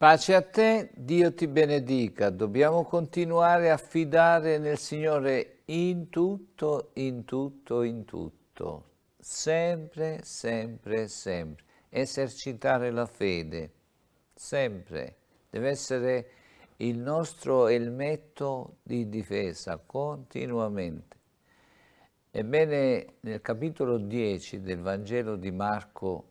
Pace a te, Dio ti benedica. Dobbiamo continuare a fidare nel Signore in tutto, in tutto, in tutto. Sempre, sempre, sempre. Esercitare la fede, sempre. Deve essere il nostro elmetto di difesa, continuamente. Ebbene, nel capitolo 10 del Vangelo di Marco,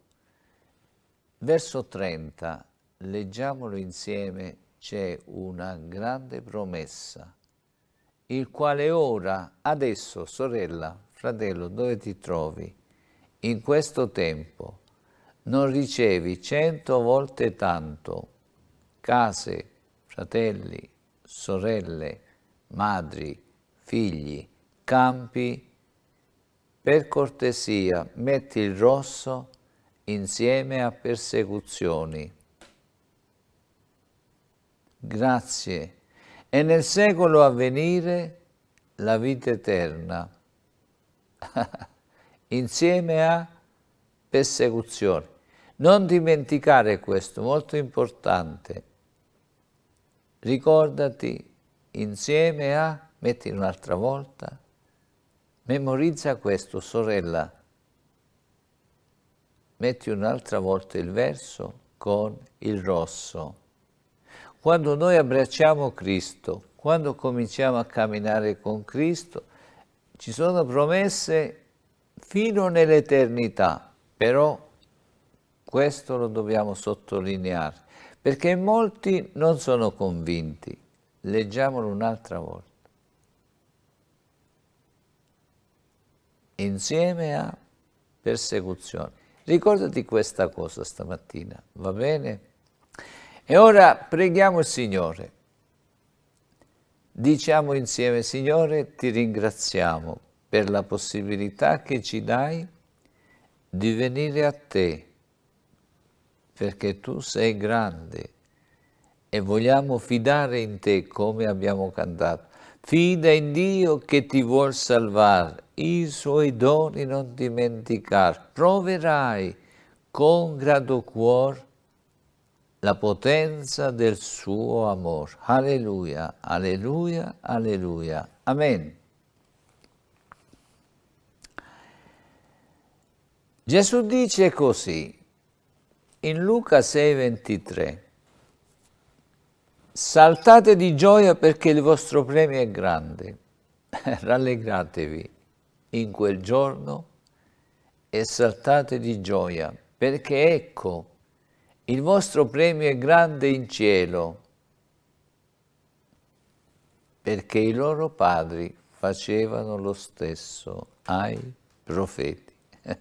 verso 30, leggiamolo insieme, c'è una grande promessa, il quale ora, adesso, sorella, fratello, dove ti trovi? In questo tempo non ricevi cento volte tanto case, fratelli, sorelle, madri, figli, campi, per cortesia metti il rosso insieme a persecuzioni grazie, e nel secolo a venire la vita eterna, insieme a persecuzione. Non dimenticare questo, molto importante. Ricordati insieme a, metti un'altra volta, memorizza questo, sorella. Metti un'altra volta il verso con il rosso. Quando noi abbracciamo Cristo, quando cominciamo a camminare con Cristo, ci sono promesse fino nell'eternità, però questo lo dobbiamo sottolineare, perché molti non sono convinti. Leggiamolo un'altra volta. Insieme a persecuzione. Ricordati questa cosa stamattina, va bene? E ora preghiamo il Signore. Diciamo insieme, Signore, ti ringraziamo per la possibilità che ci dai di venire a te, perché tu sei grande e vogliamo fidare in te come abbiamo cantato. Fida in Dio che ti vuol salvare, i suoi doni non dimenticare. Proverai con grado cuore la potenza del suo amor. Alleluia, alleluia, alleluia. Amen. Gesù dice così in Luca 6:23, saltate di gioia perché il vostro premio è grande, rallegratevi in quel giorno e saltate di gioia perché ecco il vostro premio è grande in cielo, perché i loro padri facevano lo stesso ai profeti.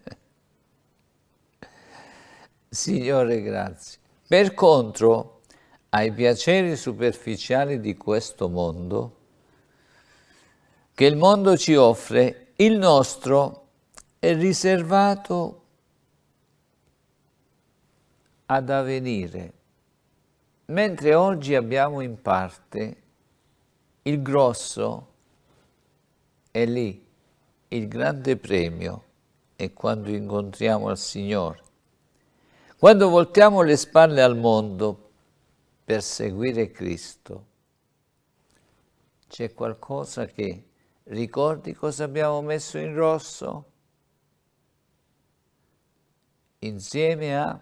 Signore, grazie. Per contro, ai piaceri superficiali di questo mondo, che il mondo ci offre, il nostro è riservato ad avvenire. Mentre oggi abbiamo in parte il grosso, è lì, il grande premio è quando incontriamo il Signore. Quando voltiamo le spalle al mondo per seguire Cristo, c'è qualcosa che ricordi cosa abbiamo messo in rosso? Insieme a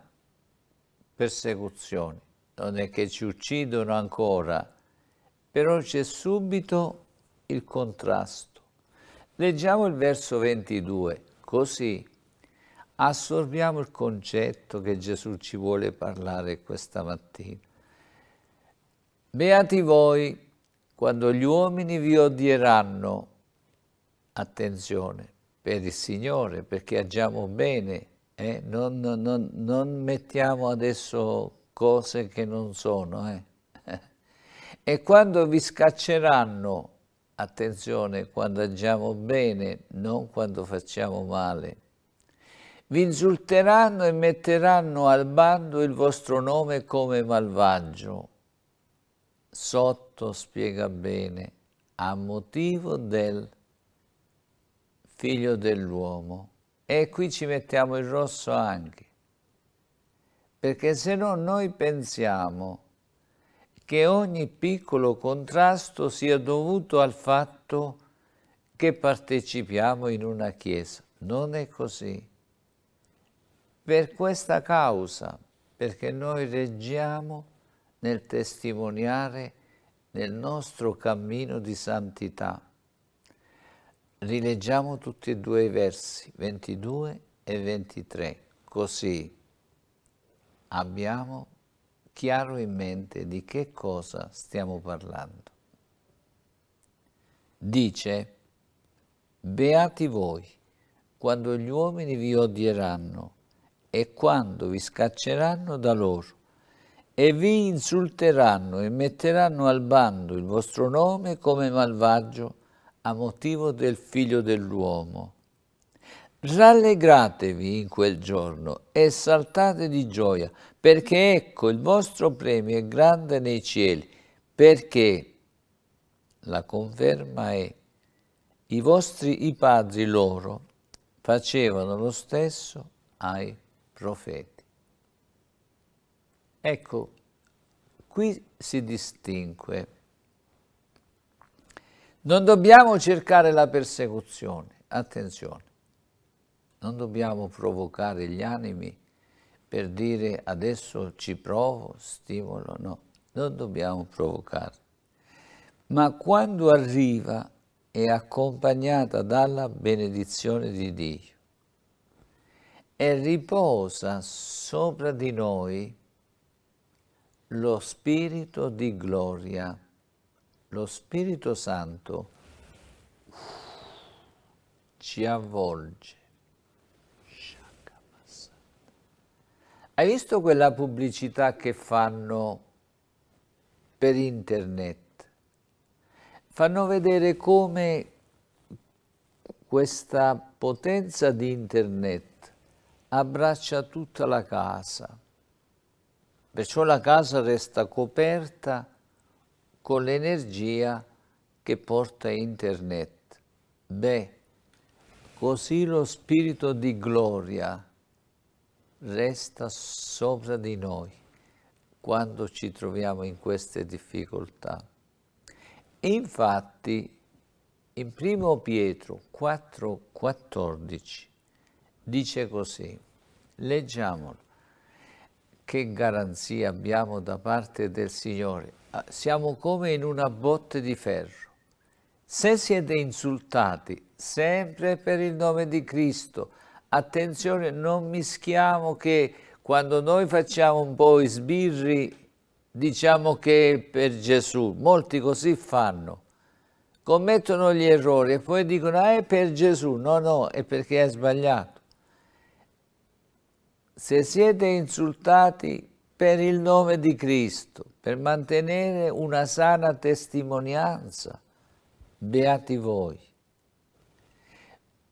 persecuzioni, non è che ci uccidono ancora, però c'è subito il contrasto. Leggiamo il verso 22, così assorbiamo il concetto che Gesù ci vuole parlare questa mattina. Beati voi quando gli uomini vi odieranno, attenzione, per il Signore, perché agiamo bene, eh, non, non, non, mettiamo adesso cose che non sono. Eh. E quando vi scacceranno, attenzione, quando agiamo bene, non quando facciamo male, vi insulteranno e metteranno al bando il vostro nome come malvagio. Sotto spiega bene, a motivo del figlio dell'uomo e qui ci mettiamo il rosso anche, perché se no noi pensiamo che ogni piccolo contrasto sia dovuto al fatto che partecipiamo in una chiesa. Non è così. Per questa causa, perché noi reggiamo nel testimoniare nel nostro cammino di santità rileggiamo tutti e due i versi 22 e 23, così abbiamo chiaro in mente di che cosa stiamo parlando. Dice, beati voi quando gli uomini vi odieranno e quando vi scacceranno da loro e vi insulteranno e metteranno al bando il vostro nome come malvagio a motivo del figlio dell'uomo. Rallegratevi in quel giorno e saltate di gioia, perché ecco il vostro premio è grande nei cieli, perché la conferma è i vostri i padri loro facevano lo stesso ai profeti. Ecco, qui si distingue non dobbiamo cercare la persecuzione, attenzione, non dobbiamo provocare gli animi per dire adesso ci provo, stimolo, no, non dobbiamo provocare. Ma quando arriva è accompagnata dalla benedizione di Dio e riposa sopra di noi lo spirito di gloria lo Spirito Santo ci avvolge. Hai visto quella pubblicità che fanno per internet? Fanno vedere come questa potenza di internet abbraccia tutta la casa. Perciò la casa resta coperta con l'energia che porta internet. Beh, così lo spirito di gloria resta sopra di noi quando ci troviamo in queste difficoltà. infatti, in 1 Pietro 4,14 dice così, leggiamolo, che garanzia abbiamo da parte del Signore Ah, siamo come in una botte di ferro. Se siete insultati, sempre per il nome di Cristo, attenzione, non mischiamo che quando noi facciamo un po' i sbirri, diciamo che è per Gesù, molti così fanno, commettono gli errori e poi dicono ah, è per Gesù, no, no, è perché è sbagliato. Se siete insultati per il nome di Cristo, per mantenere una sana testimonianza, beati voi,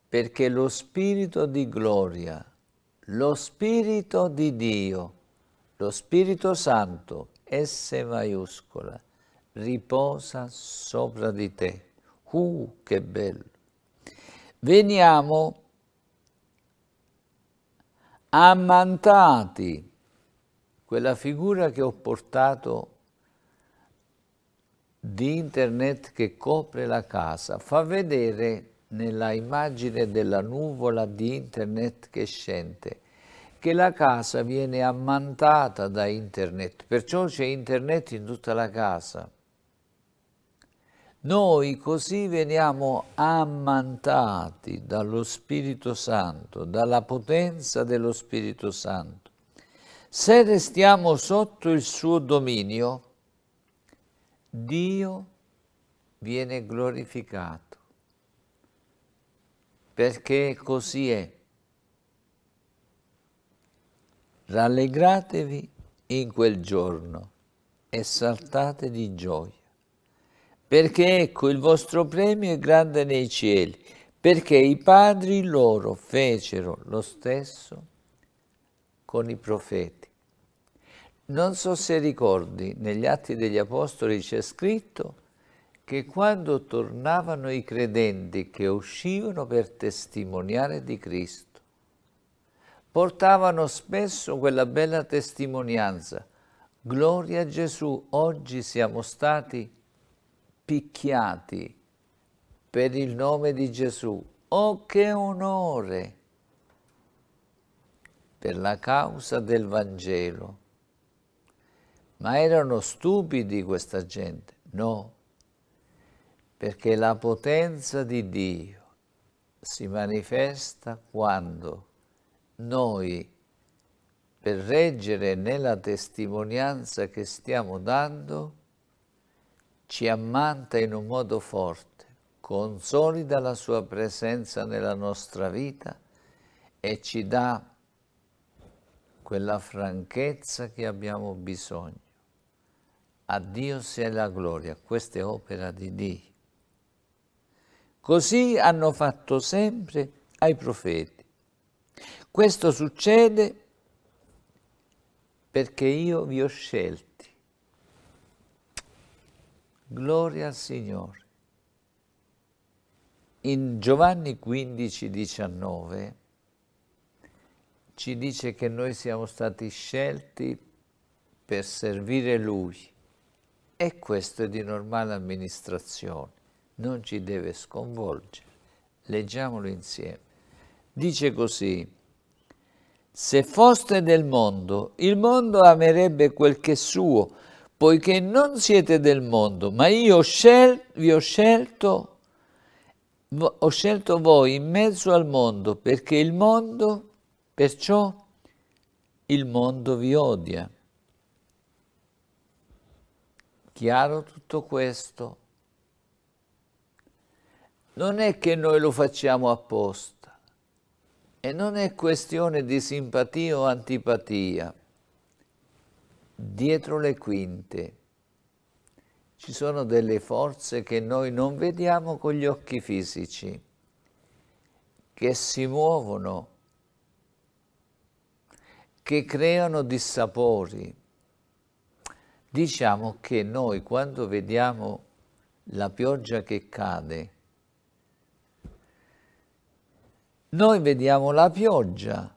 perché lo Spirito di gloria, lo Spirito di Dio, lo Spirito Santo, S maiuscola, riposa sopra di te. Uh, che bello! Veniamo ammantati quella figura che ho portato di internet che copre la casa, fa vedere nella immagine della nuvola di internet che scende che la casa viene ammantata da internet, perciò c'è internet in tutta la casa. Noi così veniamo ammantati dallo Spirito Santo, dalla potenza dello Spirito Santo se restiamo sotto il suo dominio, Dio viene glorificato, perché così è. Rallegratevi in quel giorno e saltate di gioia, perché ecco il vostro premio è grande nei cieli, perché i padri loro fecero lo stesso con i profeti. Non so se ricordi, negli Atti degli Apostoli c'è scritto che quando tornavano i credenti che uscivano per testimoniare di Cristo, portavano spesso quella bella testimonianza. Gloria a Gesù, oggi siamo stati picchiati per il nome di Gesù. Oh, che onore! Per la causa del Vangelo ma erano stupidi questa gente? No, perché la potenza di Dio si manifesta quando noi, per reggere nella testimonianza che stiamo dando, ci ammanta in un modo forte, consolida la sua presenza nella nostra vita e ci dà quella franchezza che abbiamo bisogno. A Dio sia la gloria, questa è opera di Dio. Così hanno fatto sempre ai profeti. Questo succede perché io vi ho scelti. Gloria al Signore. In Giovanni 15, 19 ci dice che noi siamo stati scelti per servire Lui e questo è di normale amministrazione, non ci deve sconvolgere. Leggiamolo insieme. Dice così, se foste del mondo, il mondo amerebbe quel che è suo, poiché non siete del mondo, ma io vi ho scelto, ho scelto voi in mezzo al mondo, perché il mondo, perciò il mondo vi odia. Chiaro tutto questo? Non è che noi lo facciamo apposta e non è questione di simpatia o antipatia. Dietro le quinte ci sono delle forze che noi non vediamo con gli occhi fisici, che si muovono, che creano dissapori diciamo che noi quando vediamo la pioggia che cade, noi vediamo la pioggia,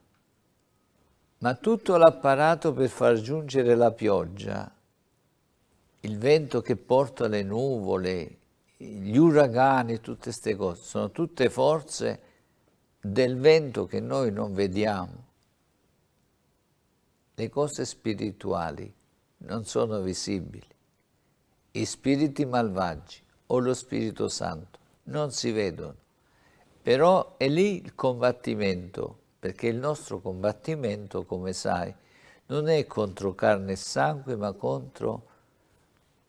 ma tutto l'apparato per far giungere la pioggia, il vento che porta le nuvole, gli uragani, tutte queste cose, sono tutte forze del vento che noi non vediamo. Le cose spirituali non sono visibili. I spiriti malvagi o lo Spirito Santo non si vedono, però è lì il combattimento, perché il nostro combattimento, come sai, non è contro carne e sangue, ma contro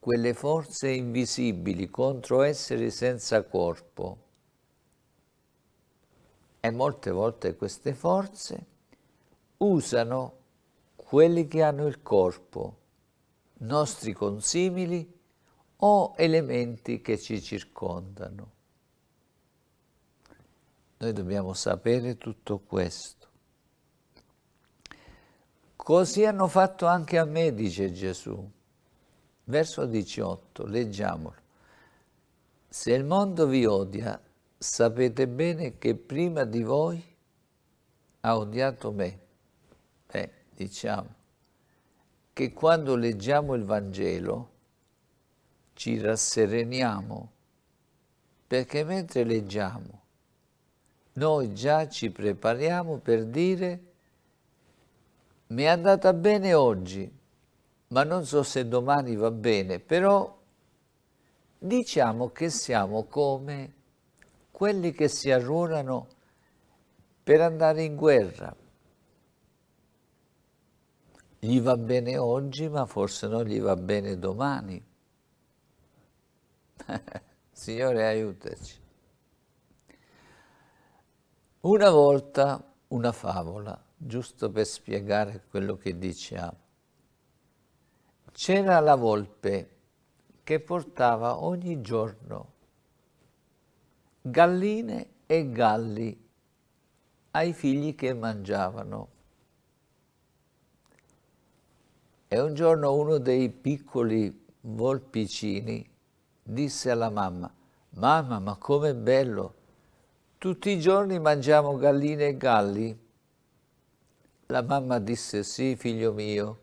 quelle forze invisibili, contro esseri senza corpo. E molte volte queste forze usano quelli che hanno il corpo nostri consimili o elementi che ci circondano. Noi dobbiamo sapere tutto questo. Così hanno fatto anche a me, dice Gesù. Verso 18, leggiamolo. Se il mondo vi odia, sapete bene che prima di voi ha odiato me. Beh, diciamo, che quando leggiamo il Vangelo ci rassereniamo, perché mentre leggiamo noi già ci prepariamo per dire mi è andata bene oggi, ma non so se domani va bene, però diciamo che siamo come quelli che si arruolano per andare in guerra, gli va bene oggi, ma forse non gli va bene domani. Signore, aiutaci. Una volta una favola, giusto per spiegare quello che diciamo. C'era la volpe che portava ogni giorno galline e galli ai figli che mangiavano. E un giorno uno dei piccoli volpicini disse alla mamma, mamma ma com'è bello, tutti i giorni mangiamo galline e galli. La mamma disse, sì figlio mio,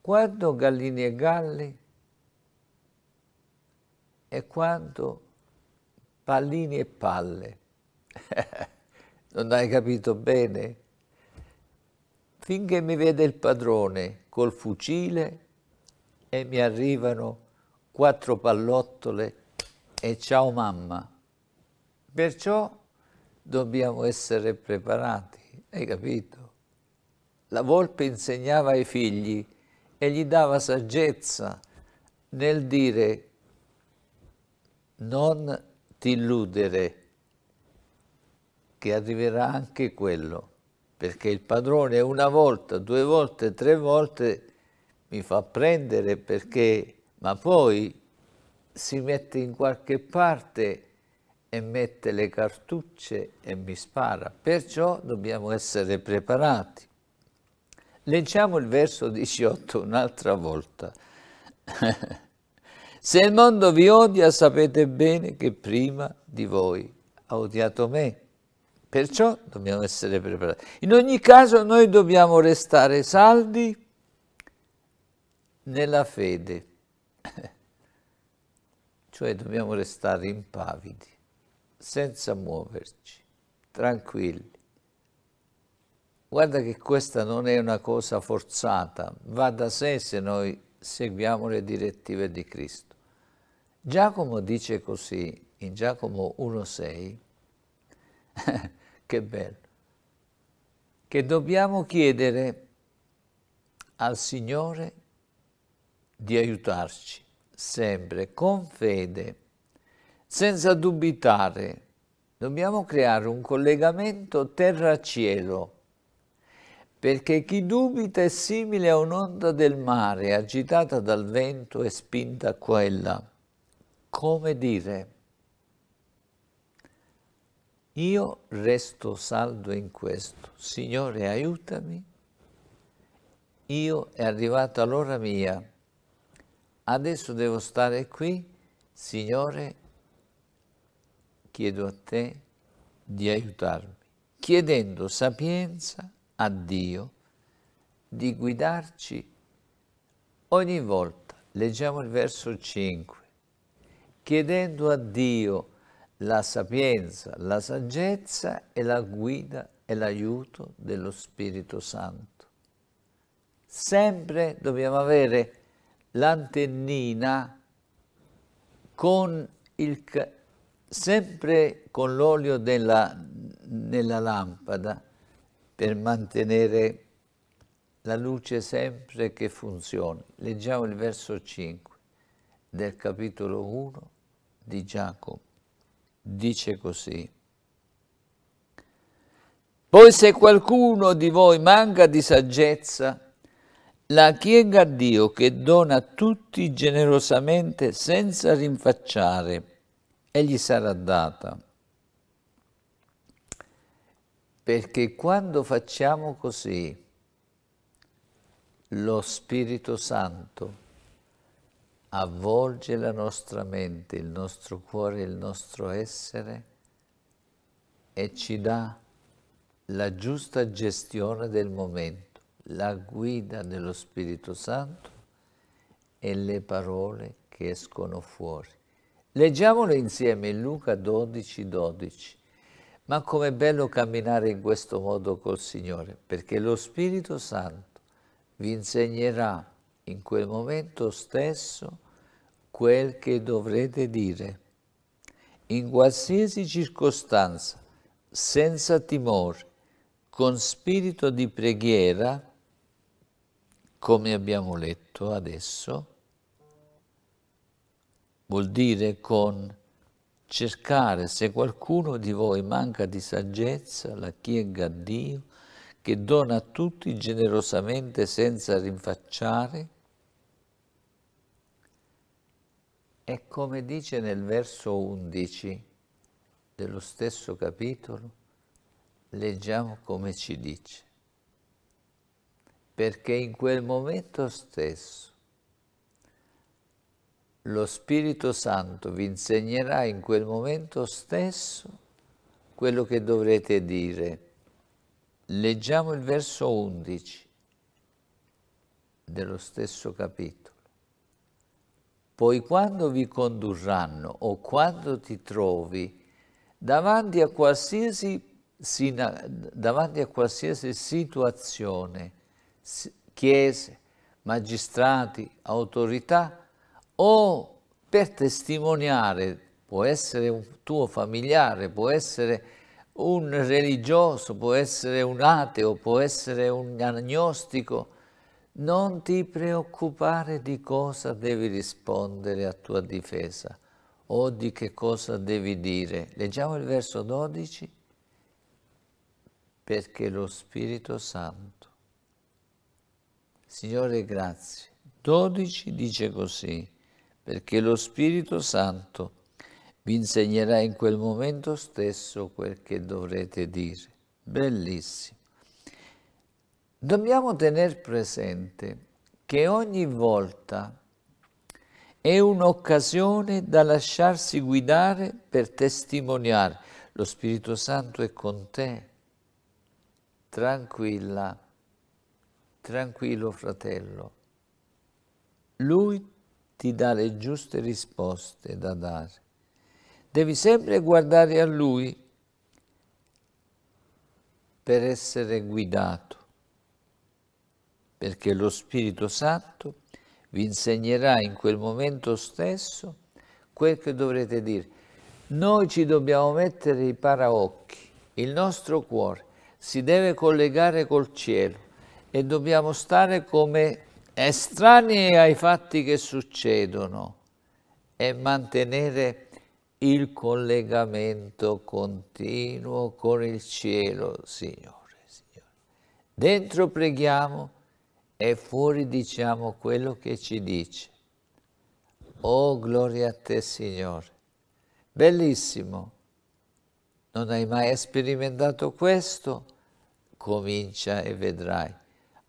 quando galline e galli e quando pallini e palle. non hai capito bene? Finché mi vede il padrone col fucile e mi arrivano quattro pallottole e ciao mamma. Perciò dobbiamo essere preparati, hai capito? La volpe insegnava ai figli e gli dava saggezza nel dire non ti illudere, che arriverà anche quello perché il padrone una volta, due volte, tre volte mi fa prendere perché, ma poi si mette in qualche parte e mette le cartucce e mi spara. Perciò dobbiamo essere preparati. Leggiamo il verso 18 un'altra volta. Se il mondo vi odia sapete bene che prima di voi ha odiato me. Perciò dobbiamo essere preparati. In ogni caso noi dobbiamo restare saldi nella fede, cioè dobbiamo restare impavidi, senza muoverci, tranquilli. Guarda che questa non è una cosa forzata, va da sé se noi seguiamo le direttive di Cristo. Giacomo dice così in Giacomo 1,6. che bello, che dobbiamo chiedere al Signore di aiutarci sempre con fede, senza dubitare. Dobbiamo creare un collegamento terra-cielo, perché chi dubita è simile a un'onda del mare agitata dal vento e spinta qua e là. Come dire? Io resto saldo in questo. Signore, aiutami. Io è arrivata l'ora mia. Adesso devo stare qui. Signore, chiedo a te di aiutarmi, chiedendo sapienza a Dio di guidarci ogni volta. Leggiamo il verso 5. Chiedendo a Dio la sapienza, la saggezza e la guida e l'aiuto dello Spirito Santo. Sempre dobbiamo avere l'antennina con il, sempre con l'olio nella lampada per mantenere la luce sempre che funzioni. Leggiamo il verso 5 del capitolo 1 di Giacomo dice così. Poi se qualcuno di voi manca di saggezza, la chiega a Dio che dona tutti generosamente senza rinfacciare e gli sarà data. Perché quando facciamo così, lo Spirito Santo avvolge la nostra mente, il nostro cuore, il nostro essere e ci dà la giusta gestione del momento, la guida dello Spirito Santo e le parole che escono fuori. Leggiamolo insieme in Luca 12, 12. Ma com'è bello camminare in questo modo col Signore, perché lo Spirito Santo vi insegnerà in quel momento stesso quel che dovrete dire, in qualsiasi circostanza, senza timore, con spirito di preghiera, come abbiamo letto adesso, vuol dire con cercare, se qualcuno di voi manca di saggezza, la chiega a Dio, che dona a tutti generosamente senza rinfacciare, E come dice nel verso 11 dello stesso capitolo, leggiamo come ci dice. Perché in quel momento stesso lo Spirito Santo vi insegnerà in quel momento stesso quello che dovrete dire. Leggiamo il verso 11 dello stesso capitolo. Poi quando vi condurranno o quando ti trovi davanti a qualsiasi, davanti a qualsiasi situazione, chiese, magistrati, autorità, o per testimoniare, può essere un tuo familiare, può essere un religioso, può essere un ateo, può essere un agnostico, non ti preoccupare di cosa devi rispondere a tua difesa o di che cosa devi dire. Leggiamo il verso 12. Perché lo Spirito Santo. Signore, grazie. 12 dice così, perché lo Spirito Santo vi insegnerà in quel momento stesso quel che dovrete dire. Bellissimo. Dobbiamo tenere presente che ogni volta è un'occasione da lasciarsi guidare per testimoniare. Lo Spirito Santo è con te. Tranquilla, tranquillo fratello. Lui ti dà le giuste risposte da dare. Devi sempre guardare a Lui per essere guidato perché lo Spirito Santo vi insegnerà in quel momento stesso quel che dovrete dire. Noi ci dobbiamo mettere i paraocchi, il nostro cuore si deve collegare col cielo e dobbiamo stare come estranei ai fatti che succedono e mantenere il collegamento continuo con il cielo, Signore. Signore. Dentro preghiamo, e fuori diciamo quello che ci dice. Oh, gloria a te, Signore. Bellissimo. Non hai mai sperimentato questo? Comincia e vedrai.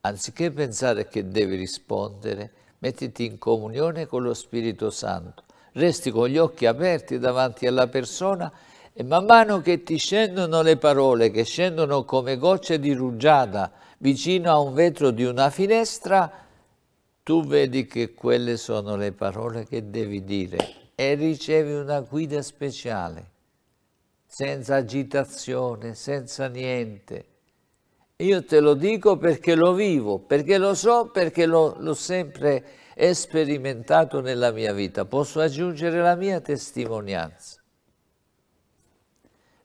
Anziché pensare che devi rispondere, mettiti in comunione con lo Spirito Santo. Resti con gli occhi aperti davanti alla persona e man mano che ti scendono le parole, che scendono come gocce di rugiada, vicino a un vetro di una finestra, tu vedi che quelle sono le parole che devi dire e ricevi una guida speciale, senza agitazione, senza niente. Io te lo dico perché lo vivo, perché lo so, perché l'ho sempre sperimentato nella mia vita. Posso aggiungere la mia testimonianza.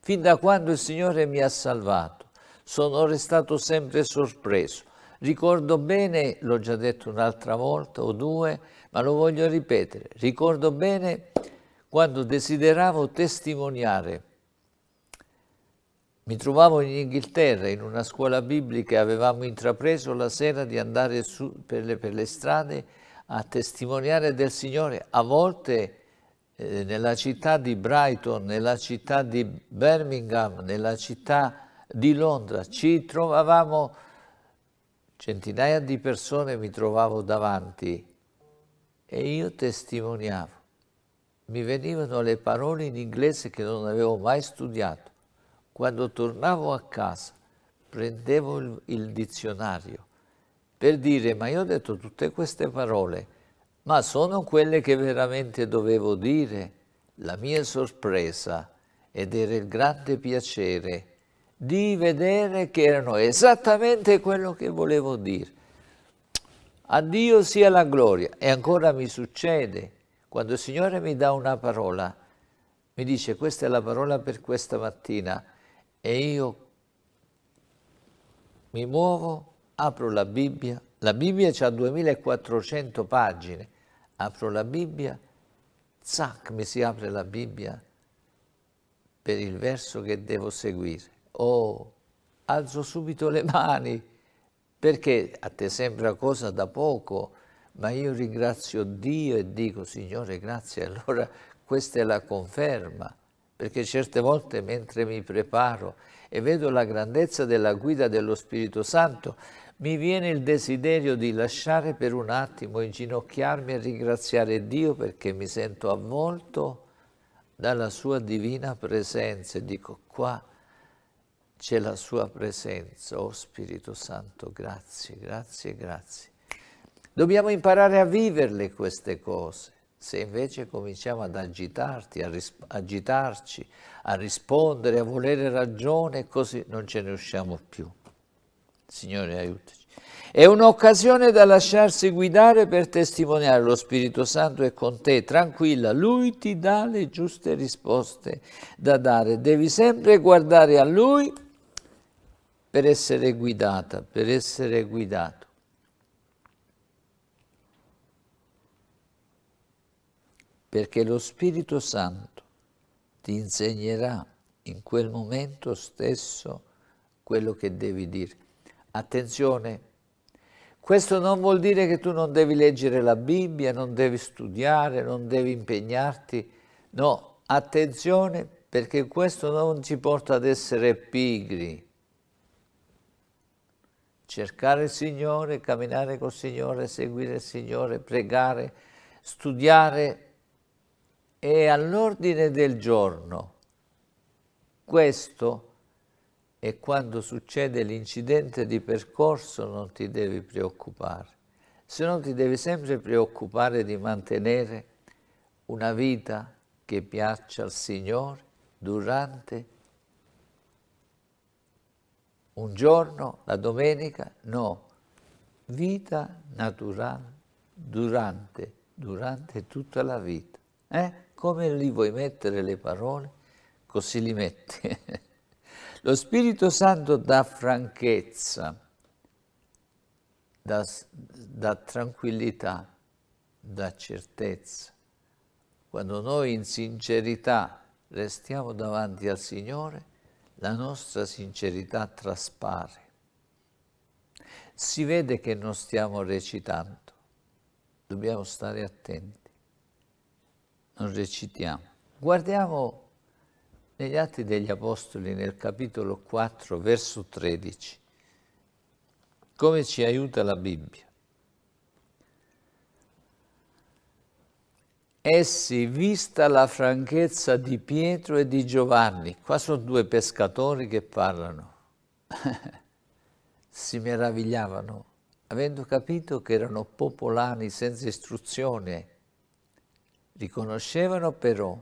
Fin da quando il Signore mi ha salvato, sono restato sempre sorpreso. Ricordo bene, l'ho già detto un'altra volta o due, ma lo voglio ripetere, ricordo bene quando desideravo testimoniare. Mi trovavo in Inghilterra in una scuola biblica e avevamo intrapreso la sera di andare per le, per, le, strade a testimoniare del Signore. A volte eh, nella città di Brighton, nella città di Birmingham, nella città di di Londra, ci trovavamo centinaia di persone mi trovavo davanti e io testimoniavo. Mi venivano le parole in inglese che non avevo mai studiato. Quando tornavo a casa prendevo il, il dizionario per dire ma io ho detto tutte queste parole, ma sono quelle che veramente dovevo dire? La mia sorpresa ed era il grande piacere di vedere che erano esattamente quello che volevo dire. A Dio sia la gloria. E ancora mi succede, quando il Signore mi dà una parola, mi dice questa è la parola per questa mattina e io mi muovo, apro la Bibbia, la Bibbia ha 2400 pagine, apro la Bibbia, zac, mi si apre la Bibbia per il verso che devo seguire oh, alzo subito le mani, perché a te sembra cosa da poco, ma io ringrazio Dio e dico, Signore, grazie, allora questa è la conferma, perché certe volte mentre mi preparo e vedo la grandezza della guida dello Spirito Santo, mi viene il desiderio di lasciare per un attimo inginocchiarmi e ringraziare Dio perché mi sento avvolto dalla sua divina presenza e dico qua c'è la sua presenza. Oh Spirito Santo, grazie, grazie, grazie. Dobbiamo imparare a viverle queste cose. Se invece cominciamo ad agitarti, a agitarci, a rispondere, a volere ragione, così non ce ne usciamo più. Signore, aiutaci. È un'occasione da lasciarsi guidare per testimoniare lo Spirito Santo è con te, tranquilla, Lui ti dà le giuste risposte da dare. Devi sempre guardare a Lui per essere guidata, per essere guidato. Perché lo Spirito Santo ti insegnerà in quel momento stesso quello che devi dire. Attenzione, questo non vuol dire che tu non devi leggere la Bibbia, non devi studiare, non devi impegnarti. No, attenzione perché questo non ci porta ad essere pigri, cercare il Signore, camminare col Signore, seguire il Signore, pregare, studiare è all'ordine del giorno. Questo è quando succede l'incidente di percorso non ti devi preoccupare, se no ti devi sempre preoccupare di mantenere una vita che piaccia al Signore durante il un giorno, la domenica, no. Vita naturale durante, durante tutta la vita. Eh? Come li vuoi mettere le parole, così li metti. Lo Spirito Santo dà franchezza, dà, dà tranquillità, dà certezza. Quando noi in sincerità restiamo davanti al Signore, la nostra sincerità traspare. Si vede che non stiamo recitando, dobbiamo stare attenti, non recitiamo. Guardiamo negli Atti degli Apostoli, nel capitolo 4, verso 13, come ci aiuta la Bibbia. Essi, vista la franchezza di Pietro e di Giovanni, qua sono due pescatori che parlano, si meravigliavano, avendo capito che erano popolani senza istruzione, riconoscevano però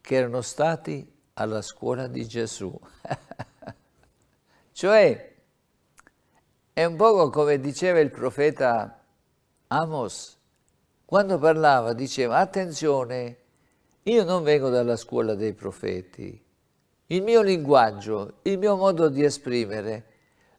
che erano stati alla scuola di Gesù. cioè, è un poco come diceva il profeta Amos, quando parlava diceva attenzione, io non vengo dalla scuola dei profeti, il mio linguaggio, il mio modo di esprimere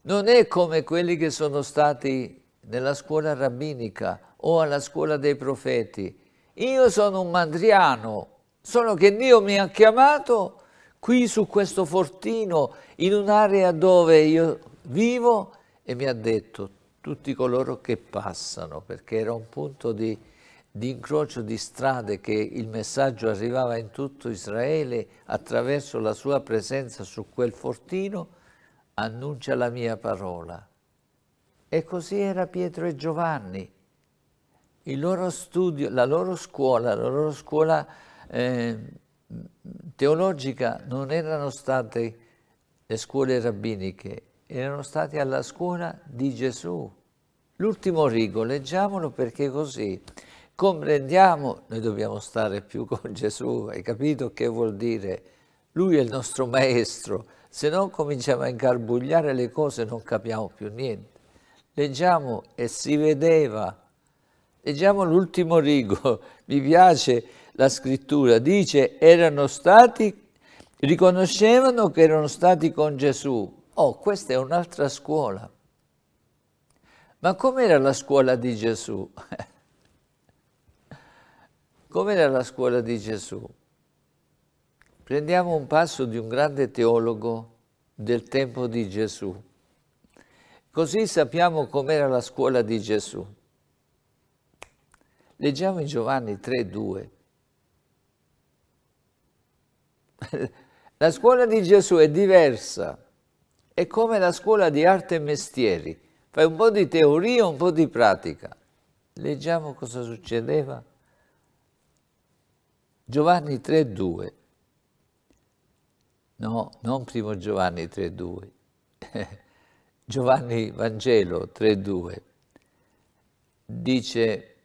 non è come quelli che sono stati nella scuola rabbinica o alla scuola dei profeti. Io sono un mandriano, solo che Dio mi ha chiamato qui su questo fortino, in un'area dove io vivo e mi ha detto tutti coloro che passano, perché era un punto di di incrocio di strade che il messaggio arrivava in tutto Israele attraverso la sua presenza su quel fortino, annuncia la mia parola. E così era Pietro e Giovanni. Il Loro studio, la loro scuola, la loro scuola eh, teologica non erano state le scuole rabbiniche, erano state alla scuola di Gesù. L'ultimo rigo, leggiamolo perché così comprendiamo, noi dobbiamo stare più con Gesù, hai capito che vuol dire? Lui è il nostro maestro, se non cominciamo a ingarbugliare le cose non capiamo più niente. Leggiamo e si vedeva, leggiamo l'ultimo rigo, mi piace la scrittura, dice erano stati, riconoscevano che erano stati con Gesù. Oh, questa è un'altra scuola. Ma com'era la scuola di Gesù? Come nella scuola di Gesù. Prendiamo un passo di un grande teologo del tempo di Gesù. Così sappiamo com'era la scuola di Gesù. Leggiamo in Giovanni 3,2. la scuola di Gesù è diversa, è come la scuola di arte e mestieri. Fai un po' di teoria, un po' di pratica. Leggiamo cosa succedeva Giovanni 3,2. No, non primo Giovanni 3,2. Giovanni Vangelo 3,2 dice,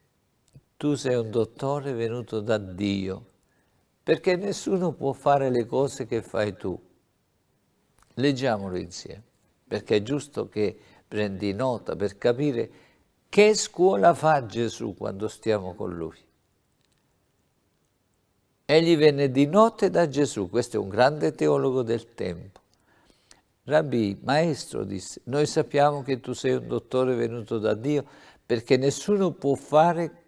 tu sei un dottore venuto da Dio, perché nessuno può fare le cose che fai tu. Leggiamolo insieme, perché è giusto che prendi nota per capire che scuola fa Gesù quando stiamo con Lui. Egli venne di notte da Gesù, questo è un grande teologo del tempo. Rabbi, maestro, disse, noi sappiamo che tu sei un dottore venuto da Dio perché nessuno può fare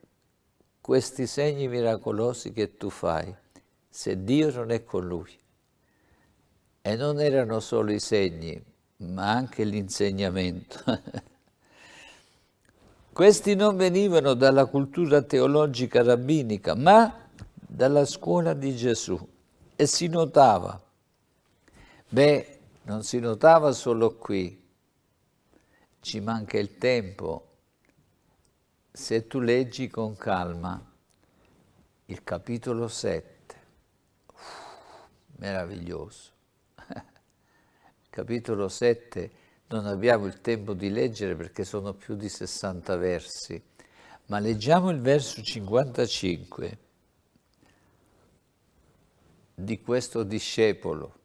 questi segni miracolosi che tu fai se Dio non è con lui. E non erano solo i segni, ma anche l'insegnamento. Questi non venivano dalla cultura teologica rabbinica, ma dalla scuola di Gesù e si notava. Beh, non si notava solo qui, ci manca il tempo. Se tu leggi con calma il capitolo 7, Uff, meraviglioso. capitolo 7 non abbiamo il tempo di leggere perché sono più di 60 versi, ma leggiamo il verso 55 di questo discepolo.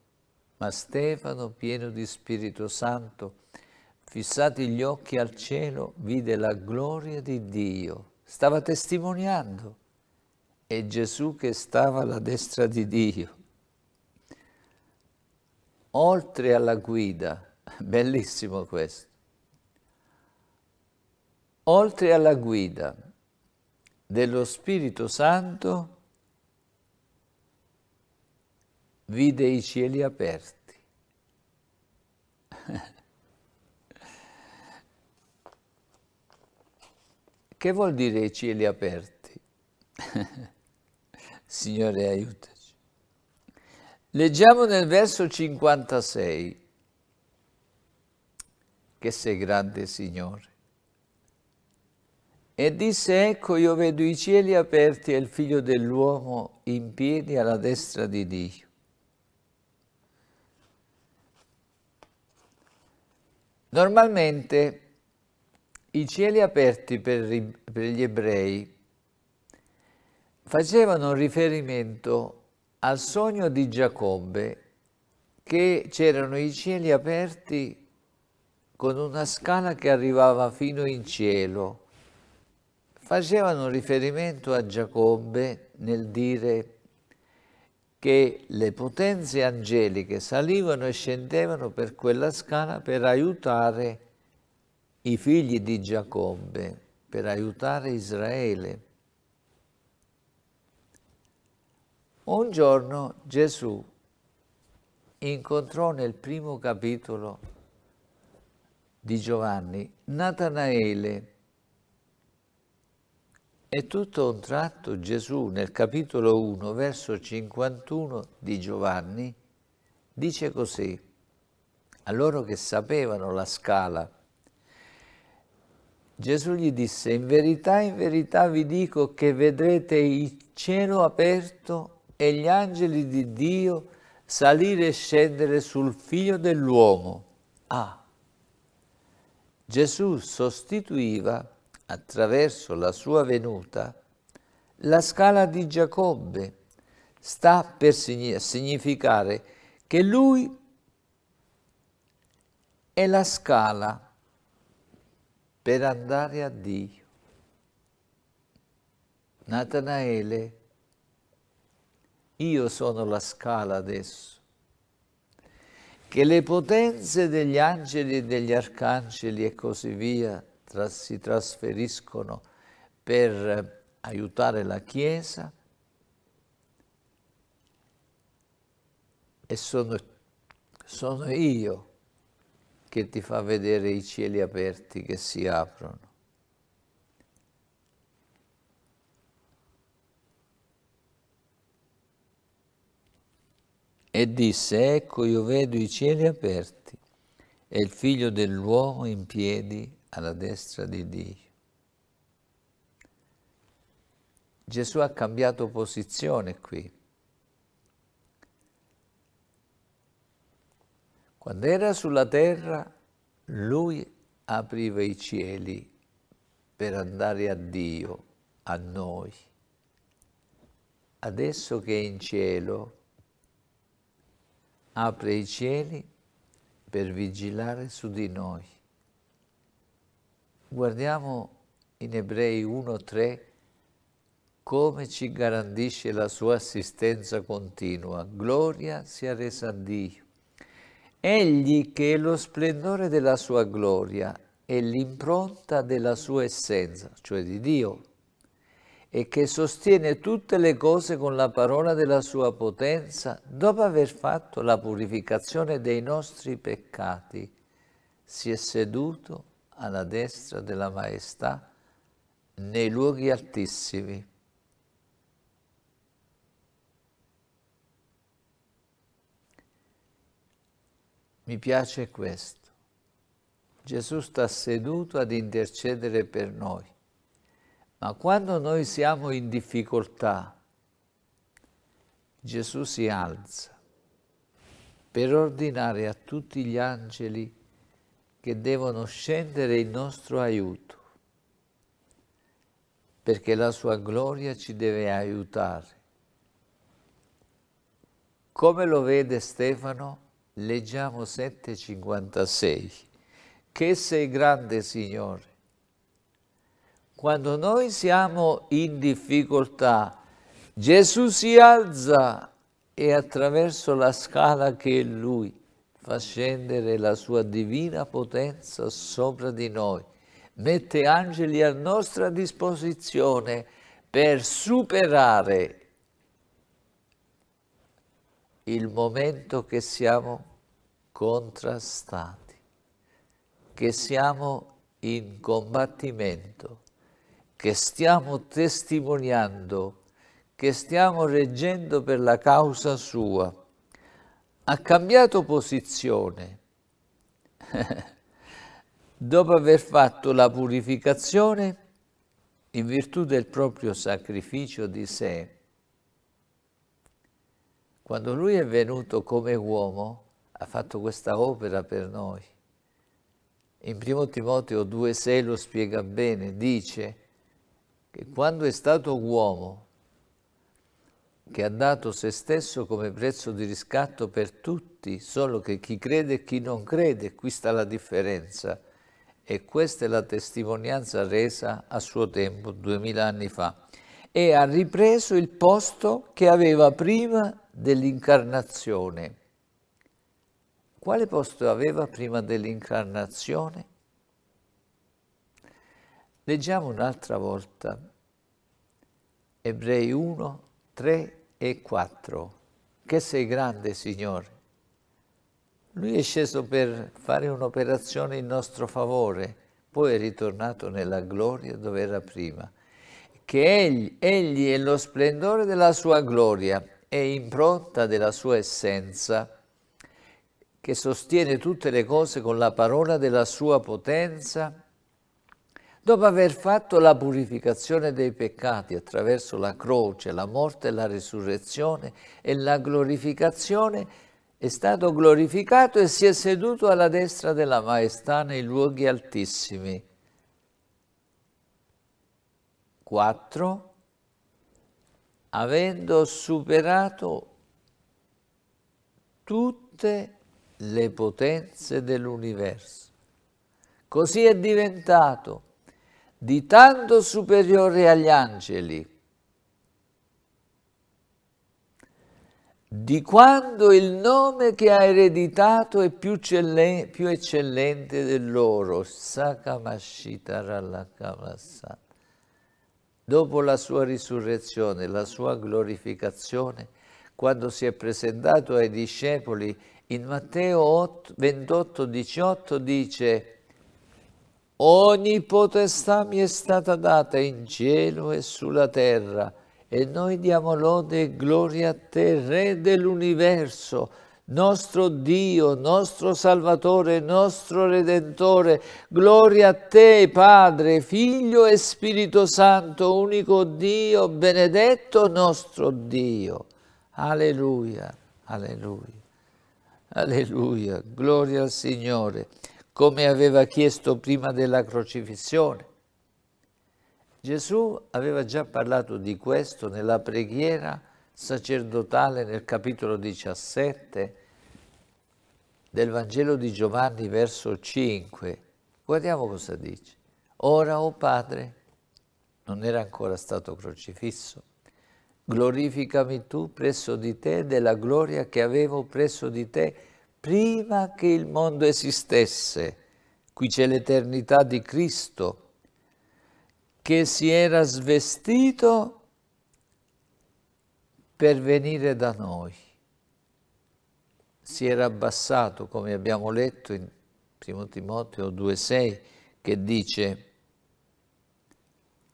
Ma Stefano, pieno di Spirito Santo, fissati gli occhi al cielo, vide la gloria di Dio. Stava testimoniando. E Gesù che stava alla destra di Dio. Oltre alla guida, bellissimo questo, oltre alla guida dello Spirito Santo, vide i cieli aperti. che vuol dire i cieli aperti? Signore, aiutaci. Leggiamo nel verso 56 che sei grande, Signore. E disse, ecco io vedo i cieli aperti e il figlio dell'uomo in piedi alla destra di Dio. Normalmente i cieli aperti per, per gli ebrei facevano riferimento al sogno di Giacobbe che c'erano i cieli aperti con una scala che arrivava fino in cielo. Facevano riferimento a Giacobbe nel dire che le potenze angeliche salivano e scendevano per quella scala per aiutare i figli di Giacobbe, per aiutare Israele. Un giorno Gesù incontrò nel primo capitolo di Giovanni Natanaele, e tutto a un tratto Gesù nel capitolo 1, verso 51 di Giovanni, dice così a loro che sapevano la scala. Gesù gli disse, in verità, in verità vi dico che vedrete il cielo aperto e gli angeli di Dio salire e scendere sul figlio dell'uomo. Ah, Gesù sostituiva attraverso la sua venuta, la scala di Giacobbe sta per significare che lui è la scala per andare a Dio. Natanaele, io sono la scala adesso, che le potenze degli angeli e degli arcangeli e così via tras si trasferiscono per aiutare la Chiesa e sono, sono io che ti fa vedere i cieli aperti che si aprono. E disse, ecco io vedo i cieli aperti e il figlio dell'uomo in piedi alla destra di Dio. Gesù ha cambiato posizione qui. Quando era sulla terra, lui apriva i cieli per andare a Dio, a noi. Adesso che è in cielo, apre i cieli per vigilare su di noi. Guardiamo in Ebrei 1.3 come ci garantisce la sua assistenza continua. Gloria sia resa a Dio. Egli che è lo splendore della sua gloria e l'impronta della sua essenza, cioè di Dio, e che sostiene tutte le cose con la parola della sua potenza, dopo aver fatto la purificazione dei nostri peccati, si è seduto alla destra della maestà nei luoghi altissimi. Mi piace questo. Gesù sta seduto ad intercedere per noi, ma quando noi siamo in difficoltà, Gesù si alza per ordinare a tutti gli angeli che devono scendere in nostro aiuto, perché la sua gloria ci deve aiutare. Come lo vede Stefano? Leggiamo 7,56. Che sei grande, Signore. Quando noi siamo in difficoltà, Gesù si alza e attraverso la scala che è Lui fa scendere la sua divina potenza sopra di noi, mette angeli a nostra disposizione per superare il momento che siamo contrastati, che siamo in combattimento, che stiamo testimoniando, che stiamo reggendo per la causa sua ha cambiato posizione dopo aver fatto la purificazione in virtù del proprio sacrificio di sé. Quando lui è venuto come uomo, ha fatto questa opera per noi. In 1 Timoteo 2,6 lo spiega bene, dice che quando è stato uomo, che ha dato se stesso come prezzo di riscatto per tutti, solo che chi crede e chi non crede, qui sta la differenza. E questa è la testimonianza resa a suo tempo, duemila anni fa, e ha ripreso il posto che aveva prima dell'incarnazione. Quale posto aveva prima dell'incarnazione? Leggiamo un'altra volta Ebrei 1, 3 e 4. Che sei grande, Signore. Lui è sceso per fare un'operazione in nostro favore, poi è ritornato nella gloria dove era prima. Che egli, egli è lo splendore della sua gloria e impronta della sua essenza che sostiene tutte le cose con la parola della sua potenza Dopo aver fatto la purificazione dei peccati attraverso la croce, la morte, la risurrezione e la glorificazione, è stato glorificato e si è seduto alla destra della Maestà nei luoghi altissimi. 4. Avendo superato tutte le potenze dell'universo. Così è diventato di tanto superiore agli angeli, di quanto il nome che ha ereditato è più, eccellente, più eccellente del loro, dopo la sua risurrezione, la sua glorificazione, quando si è presentato ai discepoli, in Matteo 8, 28, 18 dice Ogni potestà mi è stata data in cielo e sulla terra, e noi diamo lode e gloria a te, Re dell'universo, nostro Dio, nostro Salvatore, nostro Redentore. Gloria a te, Padre, Figlio e Spirito Santo, unico Dio, benedetto nostro Dio. Alleluia, alleluia, alleluia, gloria al Signore come aveva chiesto prima della crocifissione. Gesù aveva già parlato di questo nella preghiera sacerdotale nel capitolo 17 del Vangelo di Giovanni verso 5. Guardiamo cosa dice. Ora, o oh Padre, non era ancora stato crocifisso, glorificami tu presso di te della gloria che avevo presso di te prima che il mondo esistesse. Qui c'è l'eternità di Cristo che si era svestito per venire da noi. Si era abbassato, come abbiamo letto in 1 Timoteo 2,6, che dice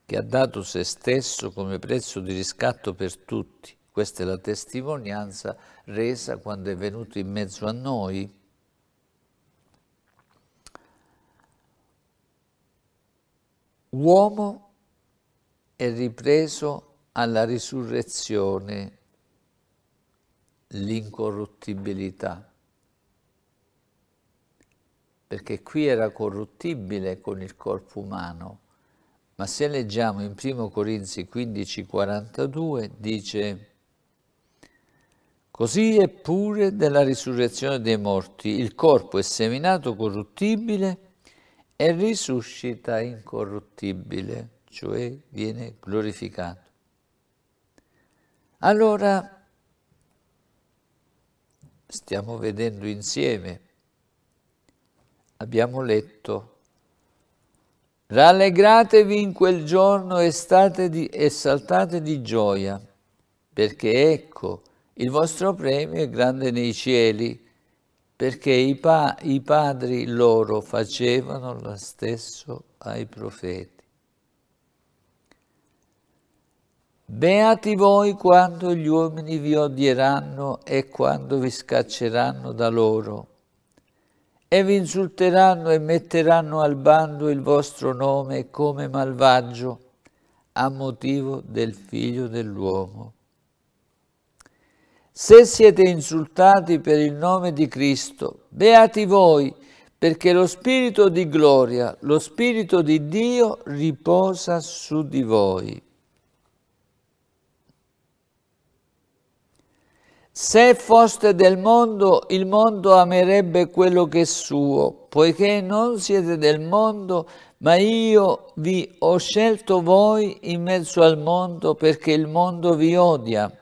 che ha dato se stesso come prezzo di riscatto per tutti questa è la testimonianza resa quando è venuto in mezzo a noi. Uomo è ripreso alla risurrezione l'incorruttibilità perché qui era corruttibile con il corpo umano, ma se leggiamo in 1 Corinzi 15,42 dice Così è pure della risurrezione dei morti. Il corpo è seminato corruttibile e risuscita incorruttibile, cioè viene glorificato. Allora, stiamo vedendo insieme, abbiamo letto Rallegratevi in quel giorno e, state di, e, saltate di gioia, perché ecco, il vostro premio è grande nei cieli, perché i, pa i padri loro facevano lo stesso ai profeti. Beati voi quando gli uomini vi odieranno e quando vi scacceranno da loro e vi insulteranno e metteranno al bando il vostro nome come malvagio a motivo del figlio dell'uomo. Se siete insultati per il nome di Cristo, beati voi, perché lo Spirito di gloria, lo Spirito di Dio riposa su di voi. Se foste del mondo, il mondo amerebbe quello che è suo, poiché non siete del mondo, ma io vi ho scelto voi in mezzo al mondo perché il mondo vi odia.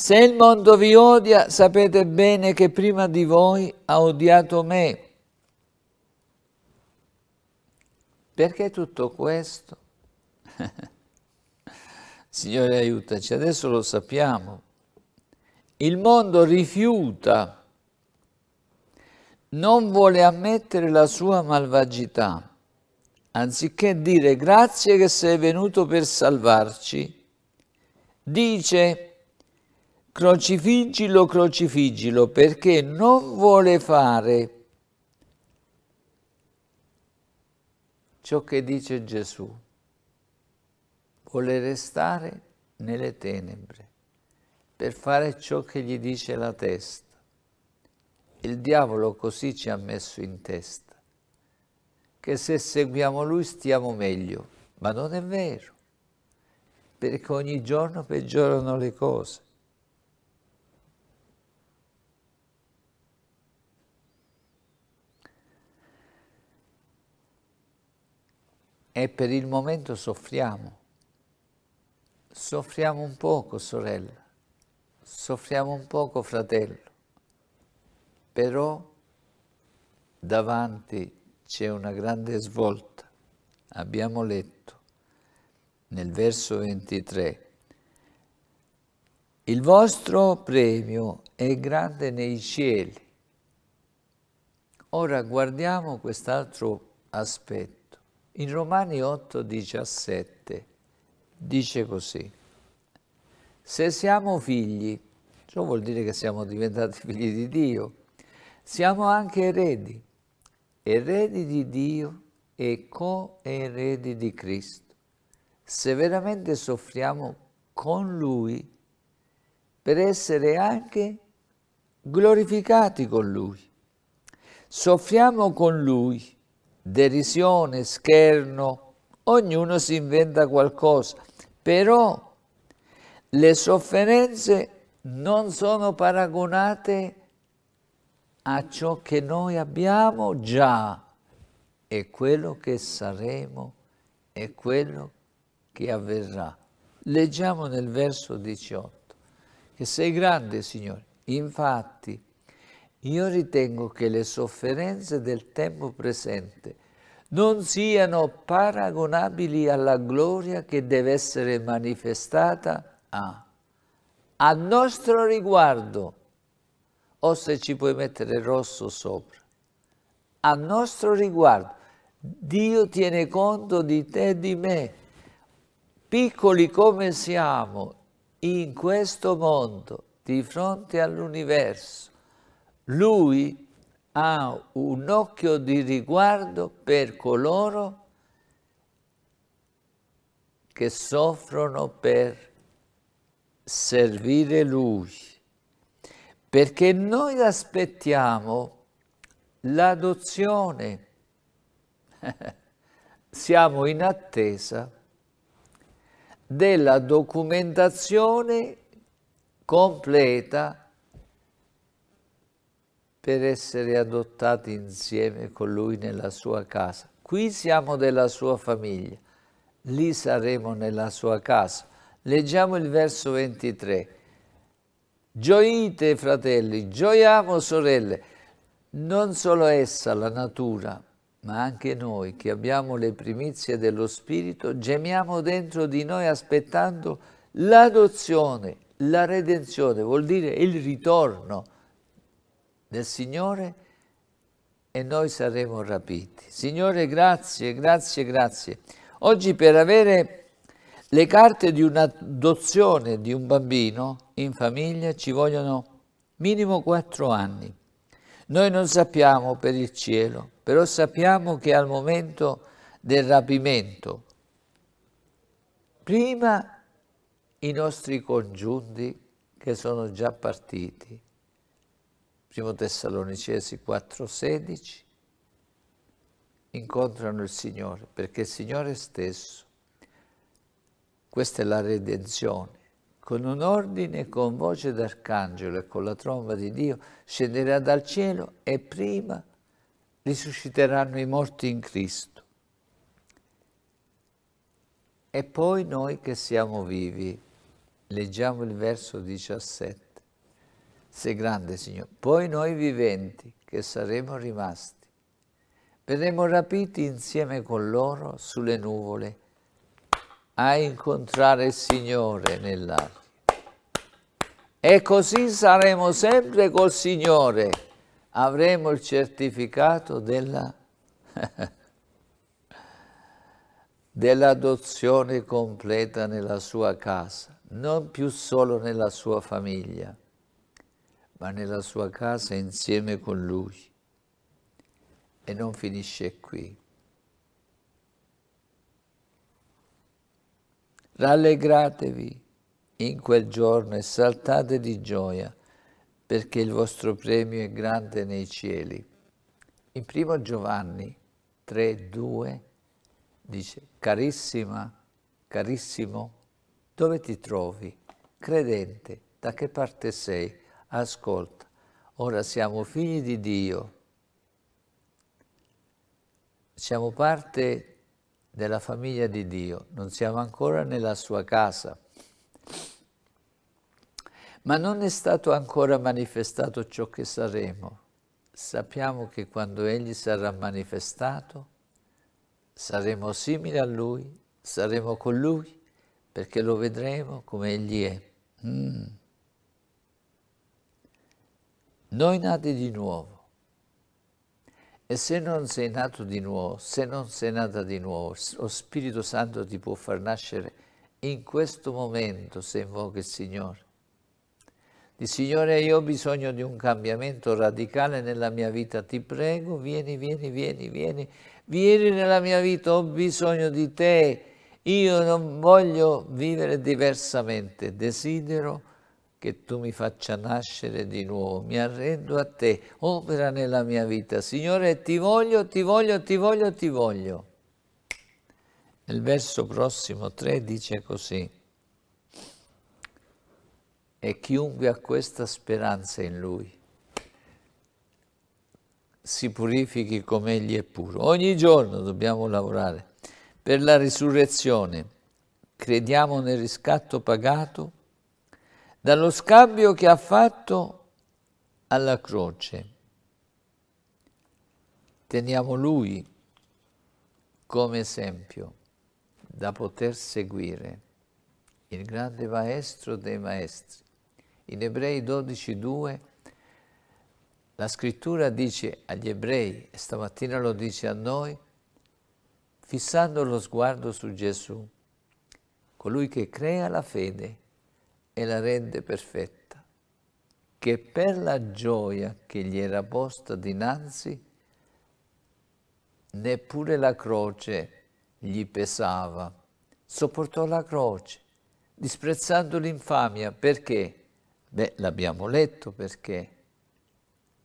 Se il mondo vi odia, sapete bene che prima di voi ha odiato me. Perché tutto questo? Signore aiutaci, adesso lo sappiamo. Il mondo rifiuta, non vuole ammettere la sua malvagità. Anziché dire grazie che sei venuto per salvarci, dice crocifiggilo, crocifiggilo, perché non vuole fare ciò che dice Gesù. Vuole restare nelle tenebre per fare ciò che gli dice la testa. Il diavolo così ci ha messo in testa, che se seguiamo lui stiamo meglio, ma non è vero, perché ogni giorno peggiorano le cose. e per il momento soffriamo. Soffriamo un poco, sorella, soffriamo un poco, fratello, però davanti c'è una grande svolta. Abbiamo letto nel verso 23. Il vostro premio è grande nei cieli. Ora guardiamo quest'altro aspetto. In Romani 8, 17 dice così, se siamo figli, ciò vuol dire che siamo diventati figli di Dio, siamo anche eredi, eredi di Dio e coeredi di Cristo. Se veramente soffriamo con Lui, per essere anche glorificati con Lui. Soffriamo con Lui derisione, scherno, ognuno si inventa qualcosa, però le sofferenze non sono paragonate a ciò che noi abbiamo già e quello che saremo e quello che avverrà. Leggiamo nel verso 18 che sei grande Signore, infatti io ritengo che le sofferenze del tempo presente non siano paragonabili alla gloria che deve essere manifestata a, a nostro riguardo, o se ci puoi mettere rosso sopra, a nostro riguardo. Dio tiene conto di te e di me, piccoli come siamo in questo mondo, di fronte all'universo lui ha un occhio di riguardo per coloro che soffrono per servire Lui, perché noi aspettiamo l'adozione. Siamo in attesa della documentazione completa per essere adottati insieme con lui nella sua casa. Qui siamo della sua famiglia, lì saremo nella sua casa. Leggiamo il verso 23. Gioite fratelli, gioiamo sorelle, non solo essa, la natura, ma anche noi che abbiamo le primizie dello Spirito, gemiamo dentro di noi aspettando l'adozione, la redenzione, vuol dire il ritorno del Signore e noi saremo rapiti. Signore, grazie, grazie, grazie. Oggi per avere le carte di un'adozione di un bambino in famiglia ci vogliono minimo quattro anni. Noi non sappiamo per il cielo, però sappiamo che al momento del rapimento, prima i nostri congiunti che sono già partiti, 1 Tessalonicesi 4,16, incontrano il Signore, perché il Signore stesso, questa è la redenzione, con un ordine, con voce d'arcangelo e con la tromba di Dio, scenderà dal cielo e prima risusciteranno i morti in Cristo. E poi noi che siamo vivi, leggiamo il verso 17 sei grande, Signore. Poi noi viventi, che saremo rimasti, verremo rapiti insieme con loro sulle nuvole a incontrare il Signore nell'aria. E così saremo sempre col Signore. Avremo il certificato della... dell'adozione completa nella sua casa, non più solo nella sua famiglia, ma nella sua casa insieme con lui. E non finisce qui. Rallegratevi in quel giorno e saltate di gioia, perché il vostro premio è grande nei cieli. In primo Giovanni 3, 2 dice, carissima, carissimo, dove ti trovi? Credente, da che parte sei? ascolta, ora siamo figli di Dio, siamo parte della famiglia di Dio, non siamo ancora nella sua casa, ma non è stato ancora manifestato ciò che saremo. Sappiamo che quando Egli sarà manifestato, saremo simili a Lui, saremo con Lui, perché lo vedremo come Egli è. Mm. Noi nati di nuovo. E se non sei nato di nuovo, se non sei nata di nuovo, lo Spirito Santo ti può far nascere in questo momento se invochi il Signore. Di Signore, io ho bisogno di un cambiamento radicale nella mia vita, ti prego, vieni, vieni, vieni, vieni, vieni nella mia vita, ho bisogno di te, io non voglio vivere diversamente, desidero che tu mi faccia nascere di nuovo. Mi arrendo a te, opera nella mia vita. Signore, ti voglio, ti voglio, ti voglio, ti voglio. Il verso prossimo 3 dice così. E chiunque ha questa speranza in lui si purifichi come egli è puro. Ogni giorno dobbiamo lavorare per la risurrezione. Crediamo nel riscatto pagato dallo scambio che ha fatto alla croce. Teniamo Lui come esempio da poter seguire, il grande maestro dei maestri. In Ebrei 12.2 la scrittura dice agli ebrei, e stamattina lo dice a noi, fissando lo sguardo su Gesù, colui che crea la fede e la rende perfetta, che per la gioia che gli era posta dinanzi, neppure la croce gli pesava. Sopportò la croce, disprezzando l'infamia, perché? Beh, l'abbiamo letto perché.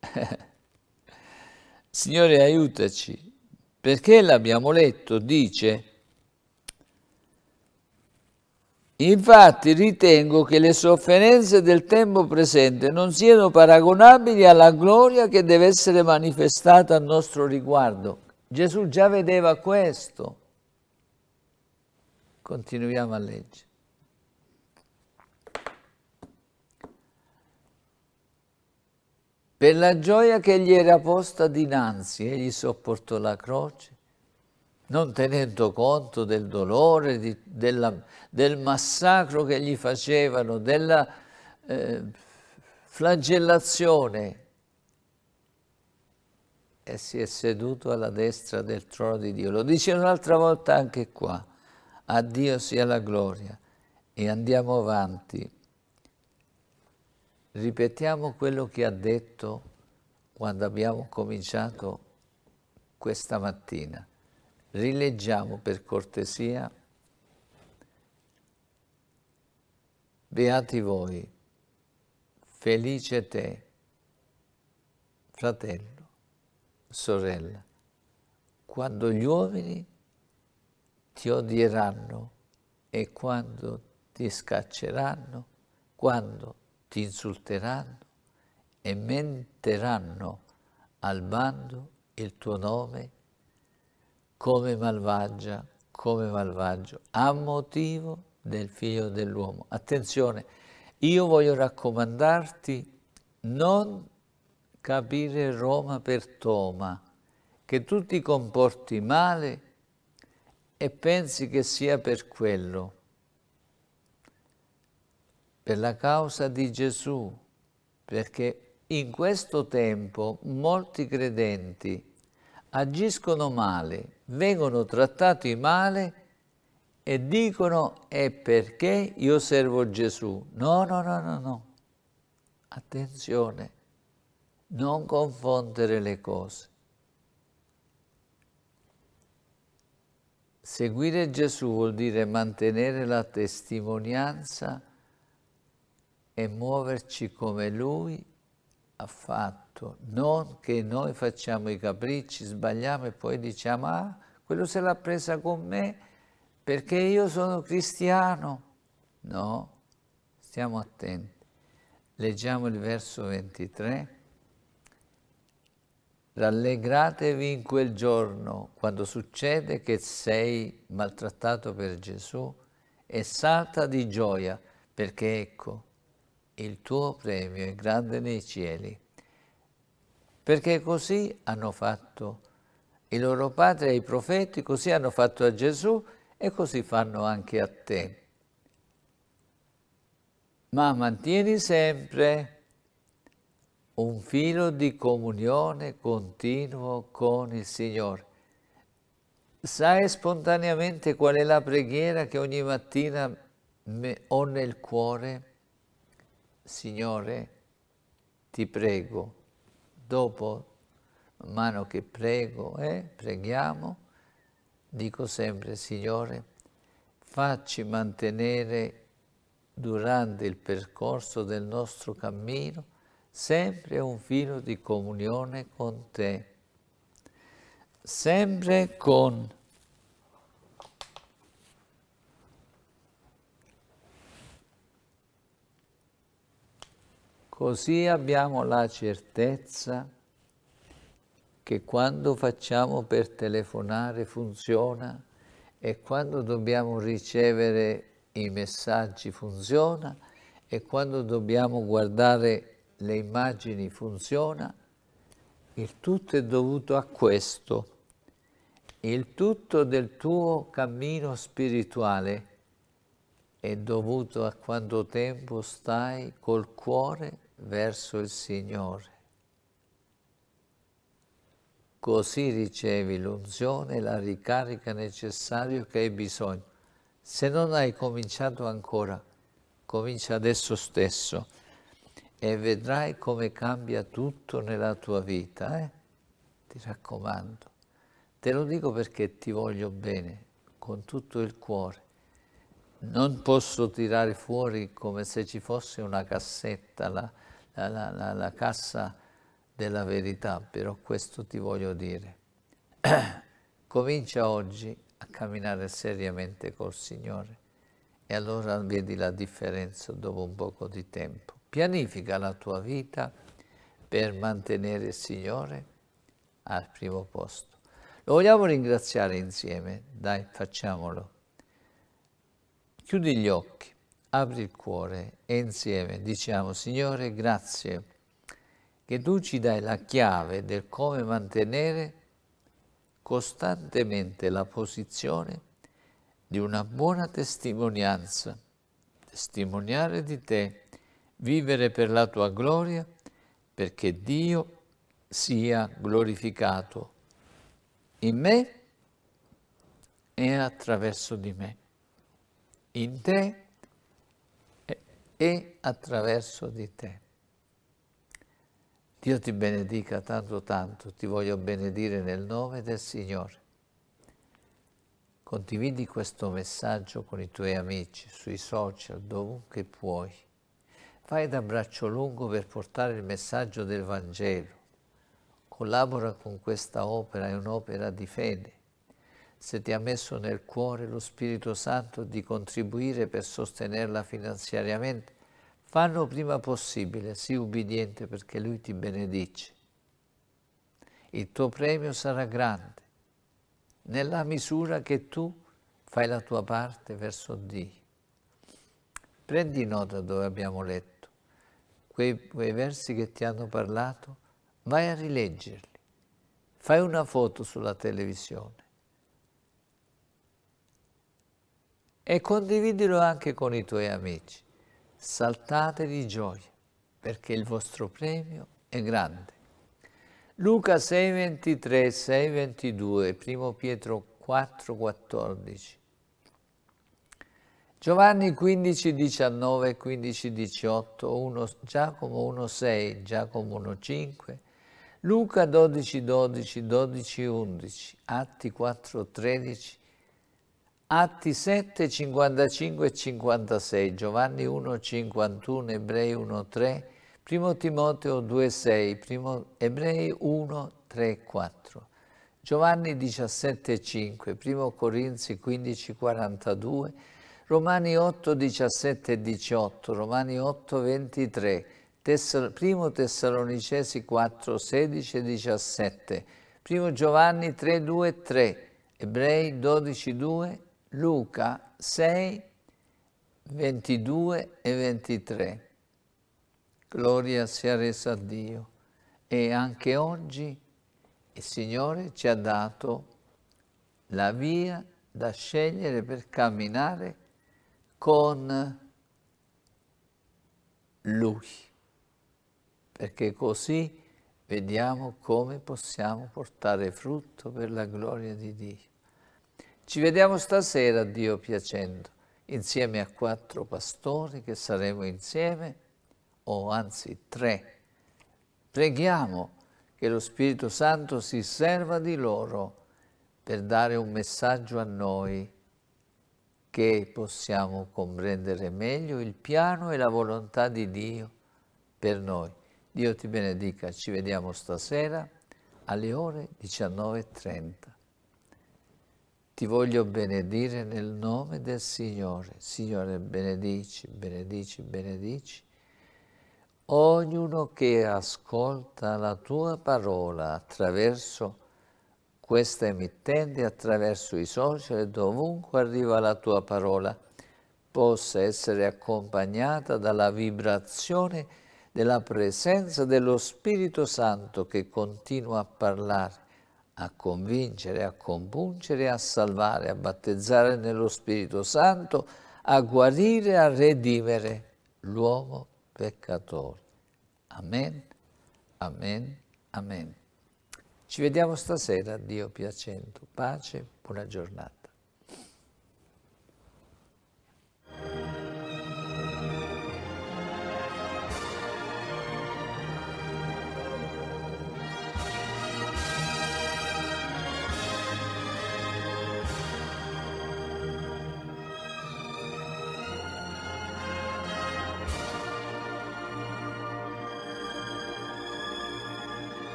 Signore, aiutaci, perché l'abbiamo letto, dice, Infatti ritengo che le sofferenze del tempo presente non siano paragonabili alla gloria che deve essere manifestata a nostro riguardo. Gesù già vedeva questo. Continuiamo a leggere. Per la gioia che gli era posta dinanzi, egli sopportò la croce, non tenendo conto del dolore, di, della, del massacro che gli facevano, della eh, flagellazione. E si è seduto alla destra del trono di Dio. Lo dice un'altra volta anche qua. A Dio sia la gloria. E andiamo avanti. Ripetiamo quello che ha detto quando abbiamo cominciato questa mattina. Rileggiamo per cortesia. Beati voi, felice te, fratello, sorella, quando gli uomini ti odieranno e quando ti scacceranno, quando ti insulteranno e menteranno al bando il tuo nome come malvagia, come malvagio, a motivo del figlio dell'uomo. Attenzione, io voglio raccomandarti non capire Roma per Toma, che tu ti comporti male e pensi che sia per quello, per la causa di Gesù, perché in questo tempo molti credenti agiscono male, vengono trattati male e dicono è perché io servo Gesù. No, no, no, no, no. Attenzione, non confondere le cose. Seguire Gesù vuol dire mantenere la testimonianza e muoverci come Lui affatto. Non che noi facciamo i capricci, sbagliamo e poi diciamo, ah, quello se l'ha presa con me perché io sono cristiano. No, stiamo attenti. Leggiamo il verso 23. Rallegratevi in quel giorno quando succede che sei maltrattato per Gesù e salta di gioia perché ecco, il tuo premio è grande nei cieli, perché così hanno fatto i loro padri e i profeti, così hanno fatto a Gesù e così fanno anche a te. Ma mantieni sempre un filo di comunione continuo con il Signore. Sai spontaneamente qual è la preghiera che ogni mattina ho nel cuore? Signore, ti prego, dopo man mano che prego e eh, preghiamo, dico sempre, Signore, facci mantenere durante il percorso del nostro cammino sempre un filo di comunione con Te, sempre con Così abbiamo la certezza che quando facciamo per telefonare funziona e quando dobbiamo ricevere i messaggi funziona e quando dobbiamo guardare le immagini funziona. Il tutto è dovuto a questo. Il tutto del tuo cammino spirituale è dovuto a quanto tempo stai col cuore verso il Signore. Così ricevi l'unzione e la ricarica necessaria che hai bisogno. Se non hai cominciato ancora, comincia adesso stesso e vedrai come cambia tutto nella tua vita. Eh? Ti raccomando. Te lo dico perché ti voglio bene, con tutto il cuore. Non posso tirare fuori come se ci fosse una cassetta la la, la, la cassa della verità, però questo ti voglio dire. Comincia oggi a camminare seriamente col Signore e allora vedi la differenza dopo un poco di tempo. Pianifica la tua vita per mantenere il Signore al primo posto. Lo vogliamo ringraziare insieme? Dai, facciamolo. Chiudi gli occhi apri il cuore e insieme diciamo Signore grazie che tu ci dai la chiave del come mantenere costantemente la posizione di una buona testimonianza, testimoniare di te, vivere per la tua gloria, perché Dio sia glorificato in me e attraverso di me, in te e attraverso di te. Dio ti benedica tanto tanto, ti voglio benedire nel nome del Signore. Condividi questo messaggio con i tuoi amici, sui social, dovunque puoi. Fai da braccio lungo per portare il messaggio del Vangelo. Collabora con questa opera, è un'opera di fede se ti ha messo nel cuore lo Spirito Santo di contribuire per sostenerla finanziariamente, fanno prima possibile, sii ubbidiente perché Lui ti benedice. Il tuo premio sarà grande, nella misura che tu fai la tua parte verso Dio. Prendi nota dove abbiamo letto, quei, quei versi che ti hanno parlato, vai a rileggerli, fai una foto sulla televisione e condividilo anche con i tuoi amici. Saltate di gioia, perché il vostro premio è grande. Luca 6,23, 6,22, Primo Pietro 4,14. Giovanni 15, 19, 15, 18, 1, Giacomo 1,6, Giacomo 1,5, Luca 12, 12, 12, 11, Atti 4, 13, Atti 7, 55 e 56, Giovanni 1, 51, Ebrei 1, 3, 1 Timoteo 2, 6, 1 Ebrei 1, 3, 4, Giovanni 17, 5, 1 Corinzi 15, 42, Romani 8, 17 e 18, Romani 8, 23, 1 Tessalonicesi 4, 16 e 17, 1 Giovanni 3, 2 e 3, Ebrei 12, 2 Luca 6, 22 e 23. Gloria sia resa a Dio. E anche oggi il Signore ci ha dato la via da scegliere per camminare con Lui, perché così vediamo come possiamo portare frutto per la gloria di Dio. Ci vediamo stasera, Dio piacendo, insieme a quattro pastori che saremo insieme, o anzi tre. Preghiamo che lo Spirito Santo si serva di loro per dare un messaggio a noi che possiamo comprendere meglio il piano e la volontà di Dio per noi. Dio ti benedica, ci vediamo stasera alle ore 19.30. Ti voglio benedire nel nome del Signore. Signore, benedici, benedici, benedici. Ognuno che ascolta la tua parola attraverso questa emittente, attraverso i social, dovunque arriva la tua parola, possa essere accompagnata dalla vibrazione della presenza dello Spirito Santo che continua a parlare a convincere, a compungere, a salvare, a battezzare nello Spirito Santo, a guarire, a redimere l'uomo peccatore. Amen, amen, amen. Ci vediamo stasera, Dio piacendo. Pace, buona giornata.